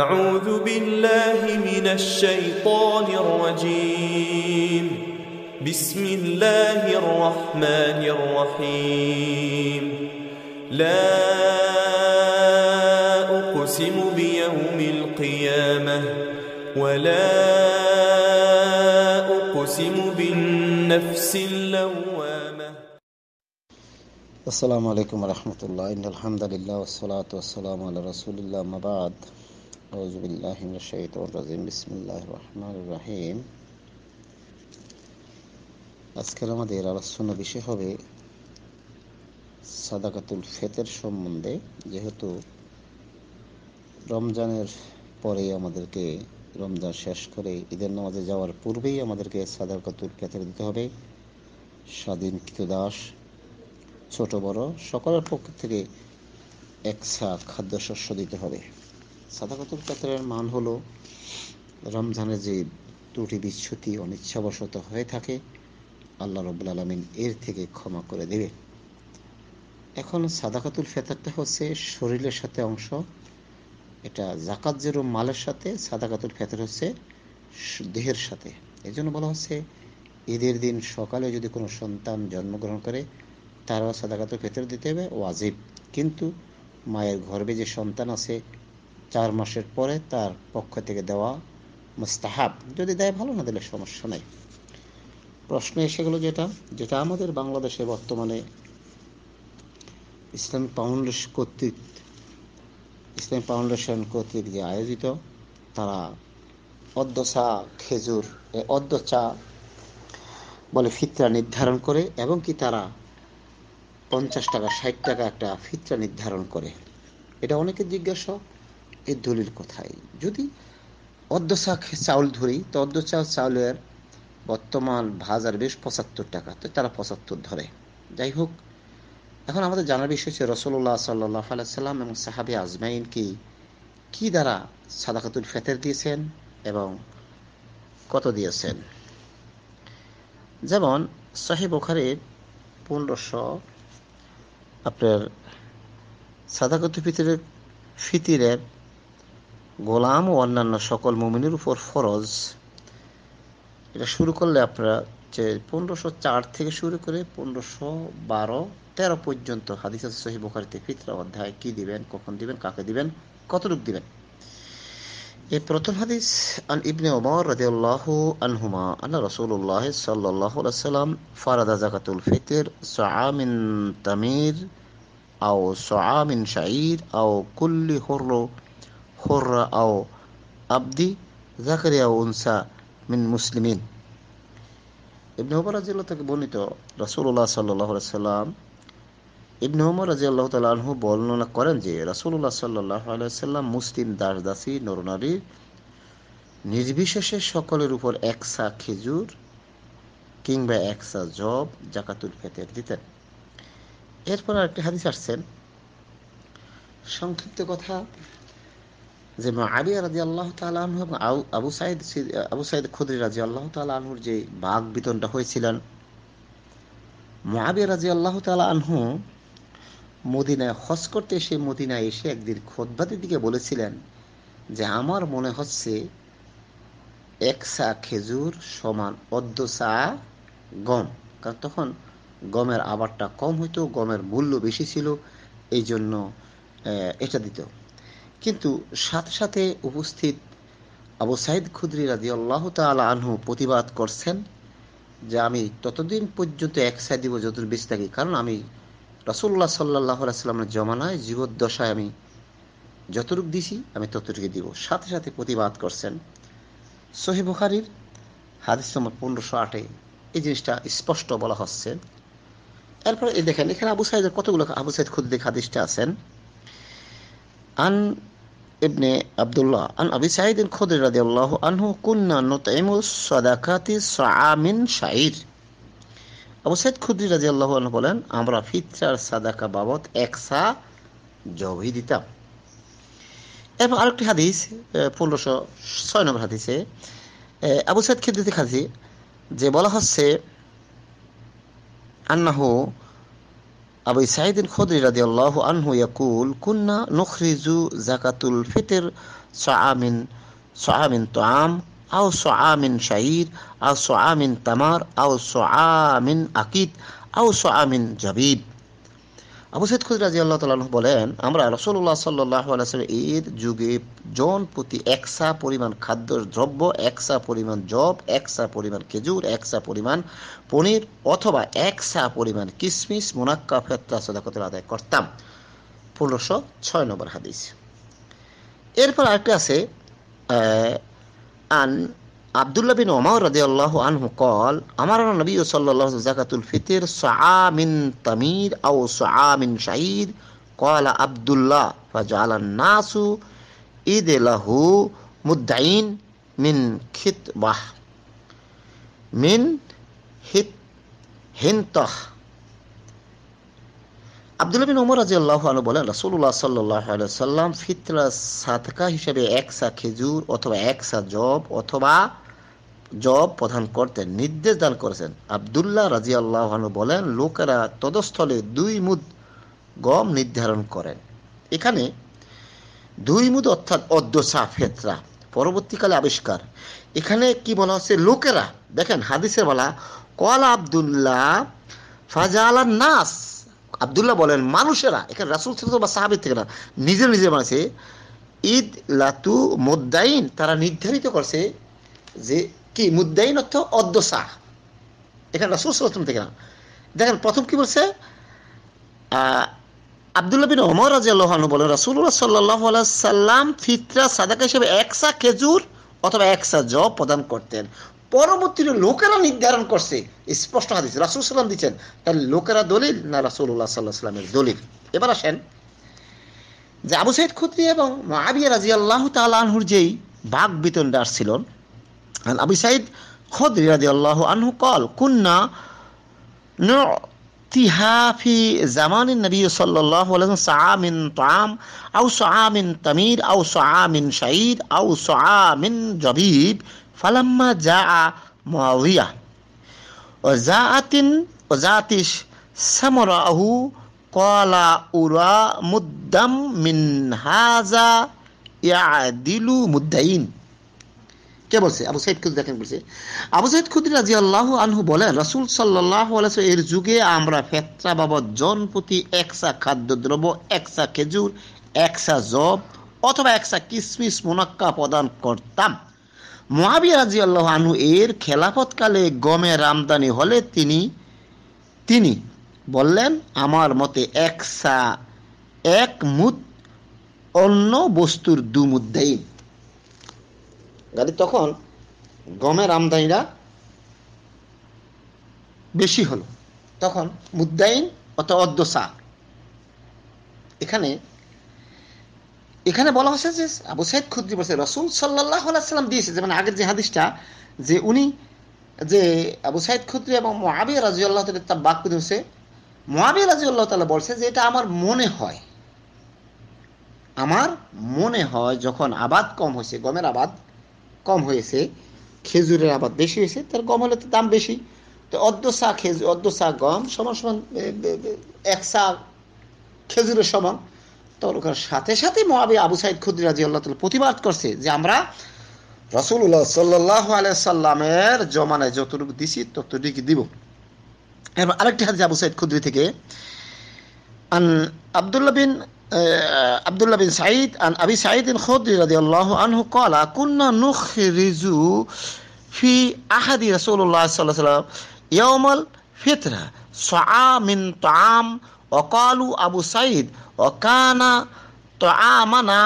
أعوذ بالله من الشيطان الرجيم بسم الله الرحمن الرحيم لا أقسم بيوم القيامة ولا أقسم بالنفس اللوامة السلام عليكم ورحمة الله إن الحمد لله والصلاة والسلام على رسول الله ما بعد أعوذ بالله من الشيطان الرجيم بسم الله الرحمن الرحيم আজকের আমাদের আলোচনা বিষয় হবে সাদাকাতুল ফেতের সম্বন্ধে যেহেতু রমজানের পরে আমাদেরকে রমজান শেষ করে ঈদের নামাজে যাওয়ার পূর্বেই আমাদেরকে সাদাকাতুল ফেতের দিতে হবে স্বাধীন দাস ছোট বড় সকলের পক্ষ থেকে একসা খাদ্যশস্য দিতে হবে সাদাকাতুল ফেতরের মান হলো রমজানের যে ত্রুটি বিচ্ছুতি অনিচ্ছাবশত হয়ে থাকে আল্লাহ রবুল আলমিন এর থেকে ক্ষমা করে দেবে এখন সাদাকাতুল ফেতারটা হচ্ছে শরীরের সাথে অংশ এটা জাকাত জেরো মালের সাথে সাদাকাতুল ফেতার হচ্ছে দেহের সাথে এই জন্য বলা হচ্ছে ঈদের দিন সকালে যদি কোনো সন্তান জন্মগ্রহণ করে তারাও সাদাকাতুল ফেতার দিতে হবে ওয়াজিব কিন্তু মায়ের গর্ভে যে সন্তান আছে চার মাসের পরে তার পক্ষ থেকে দেওয়া মুস্তাহাব যদি দেয় ভালো না দিলে সমস্যা নেই প্রশ্ন এসে গেল যেটা যেটা আমাদের বাংলাদেশে বর্তমানে ইসলাম ফাউন্ডেশন কর্তৃক ইসলাম ফাউন্ডেশন কর্তৃক যে আয়োজিত তারা চা খেজুর অদ্য চা বলে ফিতরা নির্ধারণ করে এবং কি তারা পঞ্চাশ টাকা ষাট টাকা একটা ফিতরা নির্ধারণ করে এটা অনেকের জিজ্ঞাসা এর দলিল কোথায় যদি অর্ধ শাক চাউল ধরি তো অর্ধ চাউল চাউলের বর্তমান ভাজার বেশ পঁচাত্তর টাকা তো তারা পঁচাত্তর ধরে যাই হোক এখন আমাদের জানার বিষয় হচ্ছে রসল্লাহ সাল্লাহ আলাইসাল্লাম এবং সাহাবি আজমাইন কি কি দ্বারা সাদাকাতুল ফেতের দিয়েছেন এবং কত দিয়েছেন যেমন সাহেব ওখারে পনেরোশো আপনার সাদাকাতুল ফিতরের ফিতিরের গোলাম ও অন্যান্য সকল মুমিনের উপর ফরজ এটা শুরু করলে আপনারা যে পনেরোশো চার থেকে শুরু করে পনেরোশো বারো তেরো পর্যন্ত হাদিস সহি বোখারিতে ফিতরা অধ্যায় কী দিবেন কখন দিবেন কাকে দিবেন কতটুক দিবেন এ প্রথম হাদিস আন ইবনে ওমর রাজিউল্লাহ আনহুমা আল্লাহ রসুল্লাহ সাল্লাহ সাল্লাম ফারাদা জাকাতুল ফিতির সোয়ামিন তামির আও সোয়ামিন শাঈর আও কুল্লি হর্র হর্রা আও আবদি জাকারিয়া উনসা মিন মুসলিমিন ইবনে উমর থেকে বর্ণিত রাসুল্লাহ সাল্লাহ সাল্লাম ইবনে উমর আল্লাহ তালহু বর্ণনা করেন যে রাসুল্লাহ সাল্লাহ মুসলিম দাস দাসী নরনারী নির্বিশেষে সকলের উপর একসা খেজুর কিংবা একসা জব জাকাতুল ফেতের দিতেন এরপর আরেকটি হাদিস আসছেন সংক্ষিপ্ত কথা যে আলিয়া রাজি আল্লাহ আনহু এবং আবু সাইদ আবু সাইদ খুদ্রি রাজি আল্লাহ আনহুর যে বাঘ বিতনটা হয়েছিলেন মহাবিয়া রাজি আল্লাহ তালা আনহু মদিনায় হস করতে এসে মদিনায় এসে একদিন খোদবাদের দিকে বলেছিলেন যে আমার মনে হচ্ছে এক সা খেজুর সমান অর্ধ সা গম কারণ তখন গমের আবারটা কম হইতো গমের মূল্য বেশি ছিল এই জন্য এটা দিত কিন্তু সাথে সাথে উপস্থিত আবু সাইদ খুদ্রি রাজি আল্লাহ তালা আনহু প্রতিবাদ করছেন যে আমি ততদিন পর্যন্ত এক সাইড দিব যতদূর বেশি থাকি কারণ আমি রসুল্লাহ সাল্লাহ সাল্লামের জমানায় জীবদ্দশায় আমি যতটুক দিছি আমি ততটুকু দিব সাথে সাথে প্রতিবাদ করছেন সহি বুখারির হাদিস নম্বর পনেরোশো আটে এই জিনিসটা স্পষ্ট বলা হচ্ছে এরপরে এই দেখেন এখানে আবু সাইদের কতগুলো আবু সাইদ খুদ্দিক হাদিসটা আছেন আন ইবনে আব্দুল্লাহ আন আবি সাঈদ খুদরি রাদিয়াল্লাহু আনহু কুন্না নুতঈমু সাদাকাতি সাআমিন শাইর আবু সাইদ খুদরি রাদিয়াল্লাহু আনহু বলেন আমরা ফিত্রার সাদাকা বাবদ একসা জবি দিতাম এবং আরেকটি হাদিস পনেরোশো ছয় নম্বর হাদিসে আবু সাইদ খিদ্দিতে খাদি যে বলা হচ্ছে আন্নাহু أبي سعيد الخدري رضي الله عنه يقول كنا نخرج زكاة الفطر سعى من من طعام أو سعى من شعير أو سعى من تمر أو سعى من أكيد أو سعى من جبيد আবু সৈদ খুদ রাজি আল্লাহ তালু বলেন আমরা রসুল্লাহ সাল্লাহ আলাইসের ঈদ যুগে জন প্রতি একসা পরিমাণ খাদ্য দ্রব্য একসা পরিমাণ জব একসা পরিমাণ খেজুর একসা পরিমাণ পনির অথবা একসা পরিমাণ কিশমিশ মুনাক্কা ফেত্তা সদাকতের আদায় করতাম পনেরোশো ছয় নম্বর হাদিস এরপর আরেকটা আছে আন আবদুল্লাহ বিন ওমা রাজি আল্লাহ আনহু কল আমার নবী ও সাল্লাহ জাকাতুল ফিতির সামিন তামির আও সামিন শাহিদ কল আবদুল্লাহ ফাজাল নাসু ঈদ লাহু মুদ্দাইন মিন খিত বাহ মিন হিত হিন্তহ আবদুল্লা বিন ওমর রাজি আল্লাহ আলু বলেন রাসুল্লাহ সাল্লাহ সাল্লাম ফিতরা সাতকা হিসেবে এক সা খেজুর অথবা এক সা জব অথবা জব প্রদান করতে নির্দেশ দান করেছেন আবদুল্লাহ রাজি আল্লাহ বলেন লোকেরা তদস্থলে দুই মুদ গম নির্ধারণ করেন এখানে দুই মুদ অর্থাৎ অদ্যসা ফেতরা পরবর্তীকালে আবিষ্কার এখানে কি বলা হচ্ছে লোকেরা দেখেন হাদিসে বলা কল আবদুল্লাহ ফাজালান নাস আবদুল্লাহ বলেন মানুষেরা এখানে রাসুল থেকে বা সাহাবির থেকে না নিজের নিজের মানুষে ঈদ লাতু মুদ্দাইন তারা নির্ধারিত করছে যে কি মুদ্দাইন অর্থ অদ্দশাহ এখানে রাসুল সালাম থেকে না দেখেন প্রথম কি বলছে আবদুল্লাহ বিন ওমর রাজি আল্লাহন বলেন রাসুল্লাহ সাল্লাহ সাল্লাম ফিতরা সাদাকা হিসেবে একসা খেজুর অথবা একসা জ প্রদান করতেন পরবর্তী লোকেরা নির্ধারণ করছে স্পষ্ট হাদিস রাসুল সাল্লাম দিচ্ছেন তাহলে লোকেরা দলিল না রাসুল্লাহ সাল্লাহ সাল্লামের দলিল এবার আসেন যে আবু সাইদ খুদ্ি এবং আবিয়া রাজি আল্লাহ তালাহুর যেই বাঘ বিতণ্ডা আসছিল আবু সাইদ খদ রাজি আল্লাহ আনহু কল কুন্না তিহাফি জামানিন নবী সাল্লাহ সামিন তাম আউ সামিন তামির আউ সামিন শাহিদ আউ সামিন জবিব ফালাম্মা যা আ মুআবিয়া ও যা আতিন ও জাতিস সামরাহু কলা উরা মুদ্দাম মিন হাজা ইয়াদিলু মুদ্দাইন কে বলছে আবু সাইদ খুদ্ দেখেন বলছে আবু সাইদ খুদ্ রাজি আল্লাহ আনহু বলেন রসুল সাল্লাহ এর যুগে আমরা ফেত্রা বাবদ জনপতি একসা খাদ্যদ্রব্য একসা খেজুর একসা জব অথবা একসা কিসমিস মুনাক্কা প্রদান করতাম মহাবিয়া রাজি আল্লাহ আনু এর খেলাফতকালে গমের আমদানি হলে তিনি তিনি বললেন আমার মতে এক সা এক মুদ অন্য বস্তুর দুমুদ দেই গাড়ি তখন গমের আমদানিরা বেশি হলো তখন মুদ্দাইন অত অদ্দসা এখানে এখানে বলা হচ্ছে যে আবু সাইদ খুদ্রি বলছে রসুল সাল্লাহ সাল্লাম দিয়েছে যেমন মানে আগের যে হাদিসটা যে উনি যে আবু সাইদ খুদ্রি এবং মহাবি রাজি আল্লাহ তালের তার বাক্য দিয়েছে মহাবি রাজি আল্লাহ তালা বলছে যে এটা আমার মনে হয় আমার মনে হয় যখন আবাদ কম হয়েছে গমের আবাদ কম হয়েছে খেজুরের আবাদ বেশি হয়েছে তার গম হলে তো দাম বেশি তো অর্ধ সা খেজুর অর্ধ সা গম সমান সমান এক সা খেজুরের সমান তলকার সাথে সাথে মহাবি আবু সাইদ খুদ্দি রাজি আল্লাহ তাল প্রতিবাদ করছে যে আমরা রসুল্লাহ সাল্লাহ আলাইসাল্লামের জমানায় যতটুকু দিছি ততটুকু দিব এরপর আরেকটি হাদিস আবু সাইদ খুদ্রি থেকে আন আবদুল্লাহ বিন আবদুল্লাহ বিন সাঈদ আন আবি ইন খুদ্রি রাজি আল্লাহ আনহু কলা কুন্না নুখ রিজু ফি আহাদি রসুল্লাহ সাল্লাহ সাল্লাম ইয়মাল ফিতরা সাআ মিন তাম অকালু আবু সাইদ ওকানা তো আমানা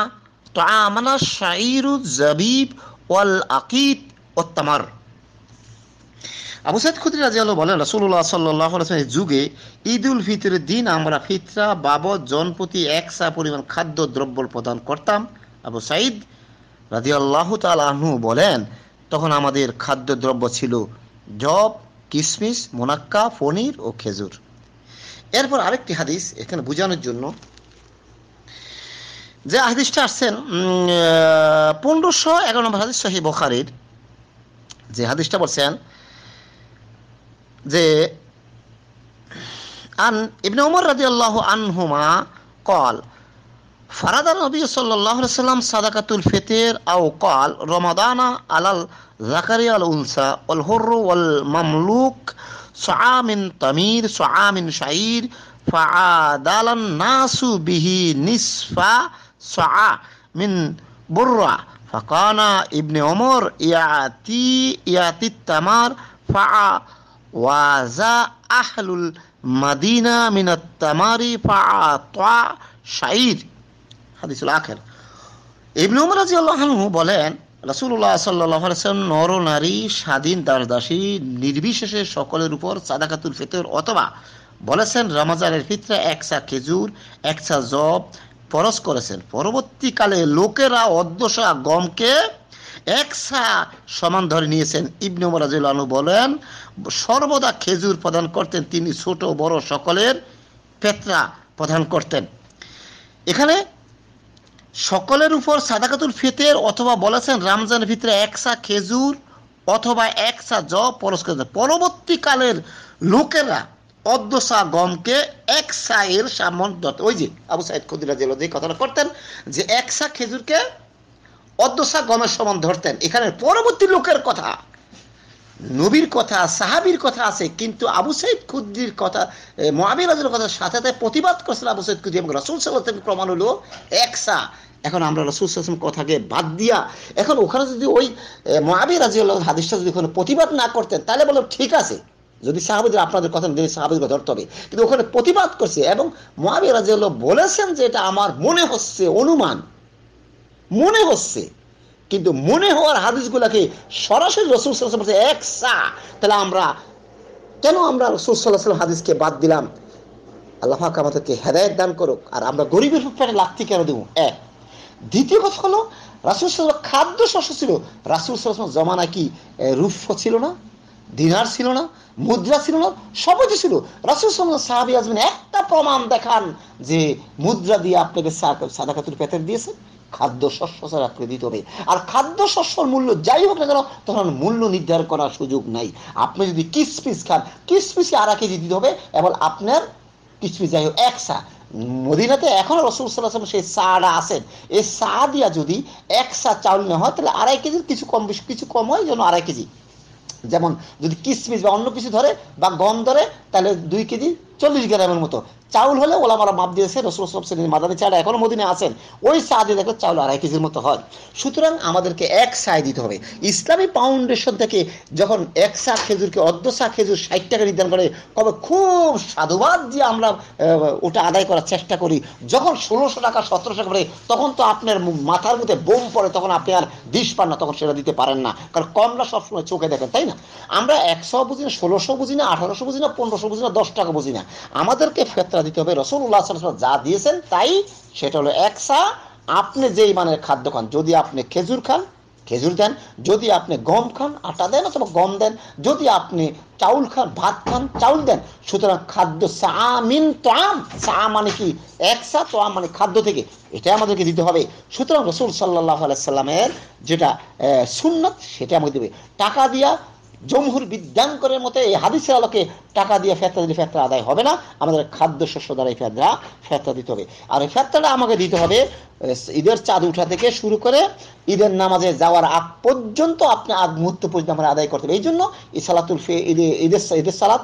তো আমানা শাইরু জাবিব ওয়াল আকিদ ওত্তামার আবু সাইদ খুদ্ রাজি আল্লাহ বলেন রসুল্লাহ সাল্লামের যুগে ঈদ উল ফিতরের দিন আমরা ফিতরা বাবদ জনপ্রতি একসা পরিমাণ খাদ্য দ্রব্য প্রদান করতাম আবু সাইদ রাজি আল্লাহ তালু বলেন তখন আমাদের খাদ্য দ্রব্য ছিল জব কিশমিশ মোনাক্কা পনির ও খেজুর এরপর আরেকটি হাদিস এখানে বোঝানোর জন্য যে হাদিসটা আসছেন পনেরোশো এগারো নম্বর হাদিস সহি বখারির যে হাদিসটা বলছেন যে আন ইবনে উমর রাজি আল্লাহ আনহুমা কল ফারাদা নবী সাল্লাহ সাল্লাম সাদাকাতুল ফিতের আও কল রমাদানা আলাল জাকারি আল উনসা অল হর্রু ওল মামলুক সোয়ামিন তমির সোয়ামিন শাহির আদালান নাসু বিহি নিসফা সাআ মিন বুররা فقال ابن عمر ইয়াতি يأتي ফা ওয়াজা আহলুল মাদিনা المدينة من التمار فعطع شعير হাদিস আখের ইবনু উমর রাজি আল্লাহ বলেন রাসুল্লাহ সাল্লাম নর নারী স্বাধীন দাস দাসী নির্বিশেষে সকলের উপর সাদাকাতুল ফিতর অথবা বলেছেন রমাজানের ফিতরা একসা খেজুর একসা জব পরশ করেছেন পরবর্তীকালে লোকেরা অর্ধশা গমকে একসা সমান ধরে নিয়েছেন ইবনে মরাজুল আনু বলেন সর্বদা খেজুর প্রদান করতেন তিনি ছোট বড় সকলের পেত্রা প্রদান করতেন এখানে সকলের উপর সাদাকাতুল ফিতের অথবা বলেছেন রামজানের ভিতরে একসা খেজুর অথবা একসা জ পরস্কার পরবর্তীকালের লোকেরা অদ্দশা গমকে এক সাইয়ের সামন দত ওই যে আবু সাইদ খুদিরা জেল যে কথাটা করতেন যে এক সা খেজুরকে অদ্দশা গমের সমান ধরতেন এখানে পরবর্তী লোকের কথা নবীর কথা সাহাবির কথা আছে কিন্তু আবু সাইদ খুদ্দির কথা মহাবীর মহাবিরাজের কথা সাথে সাথে প্রতিবাদ করছেন আবু সাইদ খুদ্দি এবং রসুল সাল্লাহ প্রমাণ হলো একসা এখন আমরা রসুল সাল্লাম কথাকে বাদ দিয়া এখন ওখানে যদি ওই মহাবীর মহাবিরাজ হাদিসটা যদি ওখানে প্রতিবাদ না করতেন তাহলে বলো ঠিক আছে যদি সাহাবিদের আপনাদের কথা যদি সাহাবিদের ধরতে হবে কিন্তু ওখানে প্রতিবাদ করছে এবং মহাবীর রাজিউল্লাহ বলেছেন যে এটা আমার মনে হচ্ছে অনুমান মনে হচ্ছে কিন্তু মনে হওয়ার গুলাকে সরাসরি রসুল বলছে এক সা তাহলে আমরা কেন আমরা রসুল সাল্লাহ সাল্লাম হাদিসকে বাদ দিলাম আল্লাহ আমাদেরকে হেদায়ত দান করুক আর আমরা গরিবের উপরে লাগতে কেন দেবো এক দ্বিতীয় কথা হলো রাসুল সাল্লাম খাদ্য শস্য ছিল রাসুল সাল্লাম জমানা কি রুফ ছিল না দিনার ছিল না মুদ্রা ছিল না সবজি ছিল রাসুল সাল্লাহ সাহাবি আজমিন একটা প্রমাণ দেখান যে মুদ্রা দিয়ে আপনাকে সাদা খাতুর পেতে দিয়েছে খাদ্য শস্য ছাড়া আপনাকে দিতে হবে আর খাদ্য শস্যর মূল্য যাই হোক না কেন তখন মূল্য নির্ধারণ করার সুযোগ নাই আপনি যদি কিসপিস খান কিসমিসে আড়া কেজি দিতে হবে এবং আপনার কিসপিস যাই হোক এক সা মদিনাতে এখনও রসুল সাল্লাহ সেই সাড়া আসেন এই সা দিয়া যদি এক সা চাউল না হয় তাহলে আড়াই কেজির কিছু কম বেশি কিছু কম হয় যেন আড়াই কেজি যেমন যদি কিসমিস বা অন্য কিছু ধরে বা গম ধরে তাহলে দুই কেজি চল্লিশ গ্রামের মতো চাউল হলে ওলা মারা মাপ দিয়েছে রসুল সবসেন মাদানি চাউল এখনও মদিনে আছেন ওই সাহায্যে দেখো চাউল আড়াই কেজির মতো হয় সুতরাং আমাদেরকে এক সায় দিতে হবে ইসলামী ফাউন্ডেশন থেকে যখন এক সা খেজুরকে অর্ধ সা খেজুর ষাট টাকা নির্ধারণ করে তবে খুব সাধুবাদ যে আমরা ওটা আদায় করার চেষ্টা করি যখন ষোলোশো টাকা সতেরোশো টাকা পড়ে তখন তো আপনার মাথার মধ্যে বোম পড়ে তখন আপনি আর দিস পান না তখন সেটা দিতে পারেন না কারণ কমলা সবসময় চোখে দেখেন তাই না আমরা একশো বুঝি না ষোলোশো বুঝি না আঠারোশো বুঝি না পনেরোশো বুঝি না দশ টাকা বুঝি না আমাদেরকে ফেতরা দিতে হবে রসুল্লাহ যা দিয়েছেন তাই সেটা হলো একসা আপনি যেই মানের খাদ্য খান যদি আপনি খেজুর খান খেজুর দেন যদি আপনি গম খান আটা দেন অথবা গম দেন যদি আপনি চাউল খান ভাত খান চাউল দেন সুতরাং খাদ্য সামিন তাম সা মানে কি একসা তো মানে খাদ্য থেকে এটাই আমাদেরকে দিতে হবে সুতরাং রসুল সাল্লাহ আলাইসাল্লামের যেটা সুন্নত সেটা আমাকে দেবে টাকা দিয়া জমহুর বিদ্যাঙ্করের মতে এই হাদিসের আলোকে টাকা দিয়ে ফেতরা দিলে ফেতরা আদায় হবে না আমাদের খাদ্যশস্য দ্বারা এই ফেতরা ফেতরা দিতে হবে আর এই ফেতরাটা আমাকে দিতে হবে ঈদের চাঁদ উঠা থেকে শুরু করে ঈদের নামাজে যাওয়ার আগ পর্যন্ত আপনি আগ মুহূর্ত পর্যন্ত আমরা আদায় করতে হবে এই জন্য এই সালাতুল ফে ঈদে ঈদের ঈদের সালাত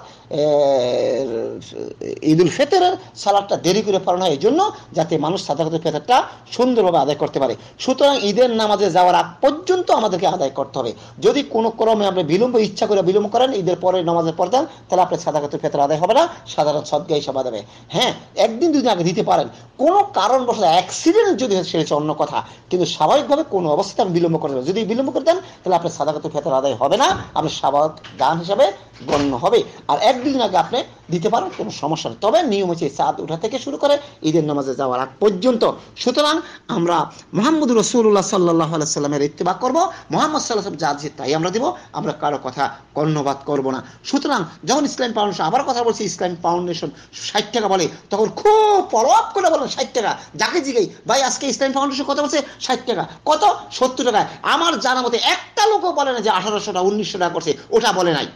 ঈদুল ফেতরের সালাদটা দেরি করে পালন হয় এই জন্য যাতে মানুষ সাধারণত ফেতরটা সুন্দরভাবে আদায় করতে পারে সুতরাং ঈদের নামাজে যাওয়ার আগ পর্যন্ত আমাদেরকে আদায় করতে হবে যদি কোনো ক্রমে আমরা বিলম্ব ইচ্ছা করে বিলম্ব করেন ঈদের পরে নামাজের পর দেন তাহলে আপনার সাদাকাতুল ফেতর আদায় হবে না সাধারণ সদ্গা হিসাবে দেবে হ্যাঁ একদিন দুদিন আগে দিতে পারেন কোনো কারণবশত অ্যাক্সিডেন্ট যদি সেরেছে অন্য কথা কিন্তু স্বাভাবিকভাবে কোনো অবস্থায় আমি বিলম্ব করেন যদি বিলম্ব করে দেন তাহলে আপনার সাদাকাতুল ফেতর আদায় হবে না আপনার স্বাভাবিক দান হিসাবে গণ্য হবে আর একদিন আগে আপনি দিতে পারো কোনো সমস্যা নেই তবে নিয়ম হচ্ছে চাঁদ ওঠা থেকে শুরু করে ঈদের নামাজে যাওয়ার আগ পর্যন্ত সুতরাং আমরা মোহাম্মদ রসুল্লাহ সাল্লাহ সাল্লামের ইত্তেবাক করব মোহাম্মদ সাল্লাহ যা আছে তাই আমরা দেব আমরা কারো কথা কর্ণবাদ করব না সুতরাং যখন ইসলাম ফাউন্ডেশন আবার কথা বলছি ইসলাম ফাউন্ডেশন ষাট টাকা বলে তখন খুব পরপ করে বলেন ষাট টাকা যাকে জিগেই ভাই আজকে ইসলাম ফাউন্ডেশন কত বলছে ষাট টাকা কত সত্তর টাকা আমার জানা মতে একটা লোকও বলে না যে আঠারোশো টাকা উনিশশো টাকা করছে ওটা বলে নাই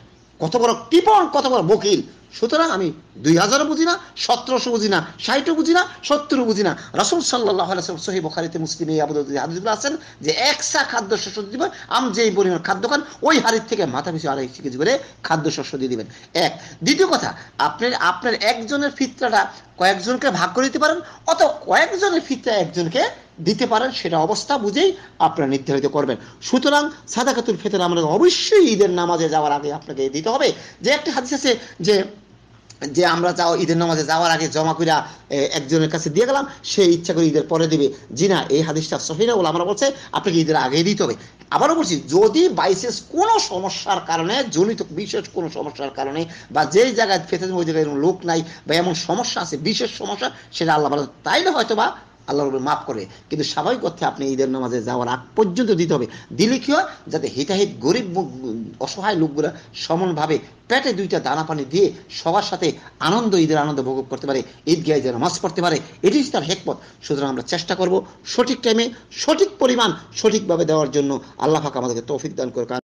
কত বড় কৃপণ কত বড় বকিল সুতরাং আমি দুই হাজারও বুঝি না সতেরোশো বুঝি না ষাটও বুঝি না সত্তরও বুঝি না রসুল সাল্লাহ সহি বখারিতে মুসলিম এই আবদ হাদিসগুলো আছেন যে একসা খাদ্য শস্য দিবেন আম যেই পরিমাণ খাদ্য খান ওই হাড়ির থেকে মাথা পিছু আড়াই কেজি করে খাদ্য শস্য দিয়ে দিবেন এক দ্বিতীয় কথা আপনি আপনার একজনের ফিতরাটা কয়েকজনকে ভাগ করে দিতে পারেন অত কয়েকজনের ফিতরা একজনকে দিতে পারেন সেটা অবস্থা বুঝেই আপনারা নির্ধারিত করবেন সুতরাং সাদাকাতুল ফেতর আমাদের অবশ্যই ঈদের নামাজে যাওয়ার আগে আপনাকে দিতে হবে যে একটা হাদিস আছে যে যে আমরা যাও ঈদের নামাজে যাওয়ার আগে জমা করিয়া একজনের কাছে দিয়ে গেলাম সে ইচ্ছা করে ঈদের পরে দিবে জি না এই হাদিসটা সহিনা বলে আমরা বলছে আপনাকে ঈদের আগেই দিতে হবে আবারও বলছি যদি বাইসেস কোনো সমস্যার কারণে জনিত বিশেষ কোনো সমস্যার কারণে বা যেই জায়গায় ফেতে ওই জায়গায় লোক নাই বা এমন সমস্যা আছে বিশেষ সমস্যা সেটা আল্লাহ তাইলে হয়তো বা আল্লাহ রবের মাফ করে কিন্তু স্বাভাবিক অর্থে আপনি ঈদের নামাজে যাওয়ার আগ পর্যন্ত দিতে হবে দিলে কি হয় যাতে হিতাহিত গরিব অসহায় লোকগুলো সমানভাবে পেটে দুইটা দানা পানি দিয়ে সবার সাথে আনন্দ ঈদের আনন্দ ভোগ করতে পারে ঈদ গিয়ে ঈদের নামাজ পড়তে পারে এটি তার হেকমত সুতরাং আমরা চেষ্টা করব সঠিক টাইমে সঠিক পরিমাণ সঠিকভাবে দেওয়ার জন্য আল্লাহ ফাঁকা আমাদেরকে তৌফিক দান করে